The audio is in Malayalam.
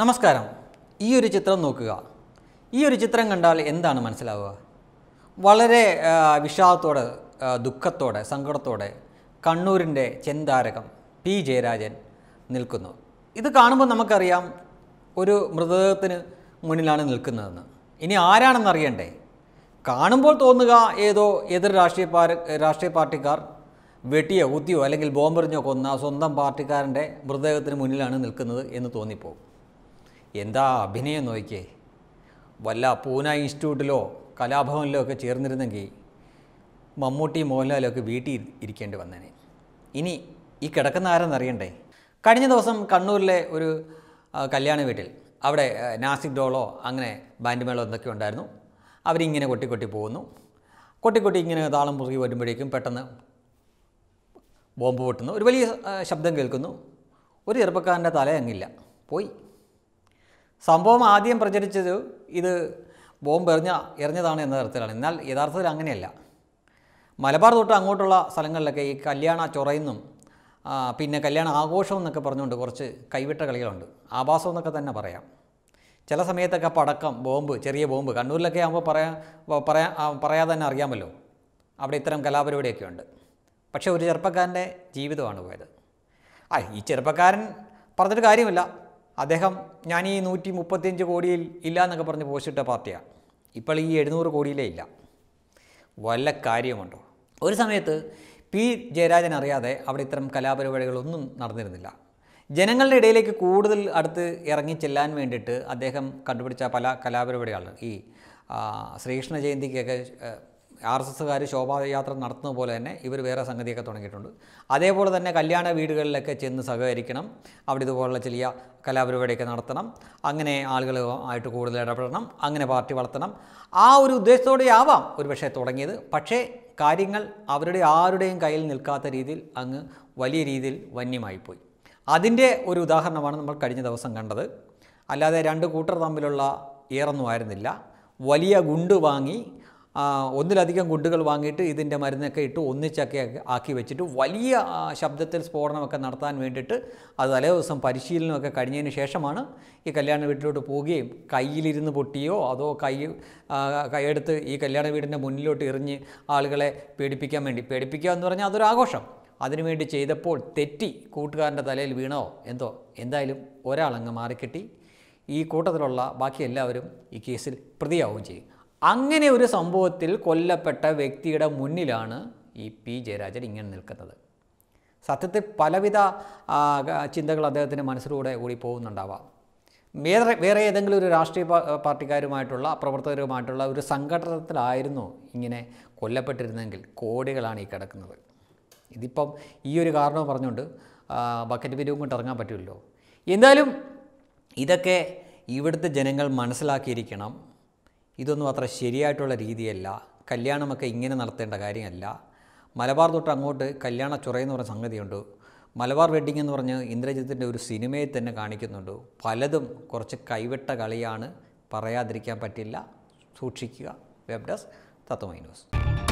നമസ്കാരം ഈ ഒരു ചിത്രം നോക്കുക ഈ ഒരു ചിത്രം കണ്ടാൽ എന്താണ് മനസ്സിലാവുക വളരെ വിഷാദത്തോടെ ദുഃഖത്തോടെ സങ്കടത്തോടെ കണ്ണൂരിൻ്റെ ചെന്താരകം പി ജയരാജൻ നിൽക്കുന്നു ഇത് കാണുമ്പോൾ നമുക്കറിയാം ഒരു മൃതദേഹത്തിന് മുന്നിലാണ് നിൽക്കുന്നതെന്ന് ഇനി ആരാണെന്ന് അറിയണ്ടേ കാണുമ്പോൾ തോന്നുക ഏതോ എതിർ രാഷ്ട്രീയ രാഷ്ട്രീയ പാർട്ടിക്കാർ വെട്ടിയോ കുത്തിയോ അല്ലെങ്കിൽ ബോംബെറിഞ്ഞോ കൊന്ന സ്വന്തം പാർട്ടിക്കാരൻ്റെ മൃതദേഹത്തിന് മുന്നിലാണ് നിൽക്കുന്നത് എന്ന് തോന്നിപ്പോകും എന്താ അഭിനയം നോക്കിയേ വല്ല പൂന ഇൻസ്റ്റിറ്റ്യൂട്ടിലോ കലാഭവനിലോ ഒക്കെ ചേർന്നിരുന്നെങ്കിൽ മമ്മൂട്ടി മോഹൻലാലൊക്കെ വീട്ടിൽ ഇരിക്കേണ്ടി വന്നേനെ ഇനി ഈ കിടക്കുന്ന ആരെന്നറിയണ്ടേ കഴിഞ്ഞ ദിവസം കണ്ണൂരിലെ ഒരു കല്യാണ വീട്ടിൽ അവിടെ നാസിക് ഡോളോ അങ്ങനെ ബാൻഡ് മേളോ എന്തൊക്കെ ഉണ്ടായിരുന്നു അവരിങ്ങനെ കൊട്ടി കൊട്ടി പോകുന്നു കൊട്ടി കൊട്ടി ഇങ്ങനെ താളം പുറകി വരുമ്പോഴേക്കും പെട്ടെന്ന് ബോംബ് പൊട്ടുന്നു ഒരു വലിയ ശബ്ദം കേൾക്കുന്നു ഒരു ചെറുപ്പക്കാരൻ്റെ തല അങ്ങില്ല പോയി സംഭവം ആദ്യം പ്രചരിച്ചത് ഇത് ബോംബ് എറിഞ്ഞ എറിഞ്ഞതാണ് എന്ന തരത്തിലാണ് എന്നാൽ യഥാർത്ഥത്തിൽ അങ്ങനെയല്ല മലബാർ തൊട്ട് അങ്ങോട്ടുള്ള സ്ഥലങ്ങളിലൊക്കെ ഈ കല്യാണ ചൊറയെന്നും പിന്നെ കല്യാണ ആഘോഷം എന്നൊക്കെ പറഞ്ഞുകൊണ്ട് കുറച്ച് കൈവിട്ട കളികളുണ്ട് ആഭാസം എന്നൊക്കെ തന്നെ പറയാം ചില സമയത്തൊക്കെ പടക്കം ബോംബ് ചെറിയ ബോംബ് കണ്ണൂരിലൊക്കെ ആകുമ്പോൾ പറയാ പറയാ പറയാതെ തന്നെ അറിയാമല്ലോ അവിടെ ഇത്തരം കലാപരിപാടിയൊക്കെ ഉണ്ട് പക്ഷേ ഒരു ചെറുപ്പക്കാരൻ്റെ ജീവിതമാണ് പോയത് ആ ഈ ചെറുപ്പക്കാരൻ പറഞ്ഞിട്ട് കാര്യമില്ല അദ്ദേഹം ഞാൻ ഈ നൂറ്റി മുപ്പത്തിയഞ്ച് കോടിയിൽ ഇല്ല എന്നൊക്കെ പറഞ്ഞ് പോസ്റ്റിട്ട പാർട്ടിയാണ് ഇപ്പോൾ ഈ എഴുന്നൂറ് കോടിയിലേ ഇല്ല വല്ല കാര്യമുണ്ടോ ഒരു സമയത്ത് പി ജയരാജൻ അറിയാതെ അവിടെ ഇത്തരം കലാപരിപാടികളൊന്നും നടന്നിരുന്നില്ല ജനങ്ങളുടെ ഇടയിലേക്ക് കൂടുതൽ അടുത്ത് ഇറങ്ങി ചെല്ലാൻ വേണ്ടിയിട്ട് അദ്ദേഹം കണ്ടുപിടിച്ച പല കലാപരിപാടികളാണ് ഈ ശ്രീകൃഷ്ണ ജയന്തിക്കൊക്കെ ആർ എസ് എസ്സുകാർ ശോഭായാത്ര നടത്തുന്ന പോലെ തന്നെ ഇവർ വേറെ സംഗതിയൊക്കെ തുടങ്ങിയിട്ടുണ്ട് അതേപോലെ തന്നെ കല്യാണ വീടുകളിലൊക്കെ ചെന്ന് സഹകരിക്കണം അവിടെ ഇതുപോലുള്ള ചെറിയ കലാപരിപാടിയൊക്കെ നടത്തണം അങ്ങനെ ആളുകൾ ആയിട്ട് കൂടുതൽ ഇടപെടണം അങ്ങനെ പാർട്ടി വളർത്തണം ആ ഒരു ഉദ്ദേശത്തോടെ ആവാം ഒരു പക്ഷേ തുടങ്ങിയത് പക്ഷേ കാര്യങ്ങൾ അവരുടെ ആരുടെയും കയ്യിൽ നിൽക്കാത്ത രീതിയിൽ അങ്ങ് വലിയ രീതിയിൽ വന്യമായിപ്പോയി അതിൻ്റെ ഒരു ഉദാഹരണമാണ് നമ്മൾ കഴിഞ്ഞ ദിവസം കണ്ടത് അല്ലാതെ രണ്ട് കൂട്ടർ തമ്മിലുള്ള ഏറൊന്നും ആയിരുന്നില്ല വലിയ ഗുണ്ട് വാങ്ങി ഒന്നിലധികം ഗുഡുകൾ വാങ്ങിയിട്ട് ഇതിൻ്റെ മരുന്നൊക്കെ ഇട്ട് ഒന്നിച്ചൊക്കെ ആക്കി വെച്ചിട്ട് വലിയ ശബ്ദത്തിൽ സ്ഫോടനമൊക്കെ നടത്താൻ വേണ്ടിയിട്ട് അത് തലേ ദിവസം പരിശീലനമൊക്കെ കഴിഞ്ഞതിന് ശേഷമാണ് ഈ കല്യാണ വീട്ടിലോട്ട് പോവുകയും കയ്യിലിരുന്ന് പൊട്ടിയോ അതോ കൈ കൈയെടുത്ത് ഈ കല്യാണ വീടിൻ്റെ മുന്നിലോട്ട് എറിഞ്ഞ് ആളുകളെ പേടിപ്പിക്കാൻ വേണ്ടി പേടിപ്പിക്കുക എന്ന് പറഞ്ഞാൽ അതൊരു ആഘോഷം അതിനുവേണ്ടി ചെയ്തപ്പോൾ തെറ്റി കൂട്ടുകാരൻ്റെ തലയിൽ വീണോ എന്തോ എന്തായാലും ഒരാളങ്ങ് മാറിക്കിട്ടി ഈ കൂട്ടത്തിലുള്ള ബാക്കി എല്ലാവരും ഈ കേസിൽ പ്രതിയാവുകയും ചെയ്യും അങ്ങനെ ഒരു സംഭവത്തിൽ കൊല്ലപ്പെട്ട വ്യക്തിയുടെ മുന്നിലാണ് ഈ പി ജയരാജൻ ഇങ്ങനെ നിൽക്കുന്നത് സത്യത്തിൽ പലവിധ ചിന്തകൾ അദ്ദേഹത്തിൻ്റെ മനസ്സിലൂടെ പോകുന്നുണ്ടാവാം വേറെ വേറെ ഏതെങ്കിലും ഒരു രാഷ്ട്രീയ പാർട്ടിക്കാരുമായിട്ടുള്ള പ്രവർത്തകരുമായിട്ടുള്ള ഒരു സംഘടനത്തിലായിരുന്നു ഇങ്ങനെ കൊല്ലപ്പെട്ടിരുന്നെങ്കിൽ കോടികളാണ് ഈ കിടക്കുന്നത് ഇതിപ്പം ഈ ഒരു കാരണം പറഞ്ഞുകൊണ്ട് ബക്കറ്റ് പിരിവും കൊണ്ട് ഇറങ്ങാൻ പറ്റുമല്ലോ എന്തായാലും ഇതൊക്കെ ഇവിടുത്തെ ജനങ്ങൾ മനസ്സിലാക്കിയിരിക്കണം ഇതൊന്നും അത്ര ശരിയായിട്ടുള്ള രീതിയല്ല കല്യാണമൊക്കെ ഇങ്ങനെ നടത്തേണ്ട കാര്യമല്ല മലബാർ തൊട്ട് അങ്ങോട്ട് കല്യാണ ചുറയെന്ന് പറഞ്ഞ സംഗതിയുണ്ട് മലബാർ വെഡ്ഡിംഗ് എന്ന് പറഞ്ഞ് ഇന്ദ്രജിത്തിൻ്റെ ഒരു സിനിമയെ തന്നെ കാണിക്കുന്നുണ്ട് പലതും കുറച്ച് കൈവിട്ട കളിയാണ് പറയാതിരിക്കാൻ പറ്റില്ല സൂക്ഷിക്കുക വെബ് ഡെസ്ക് തത്വമൈ ന്യൂസ്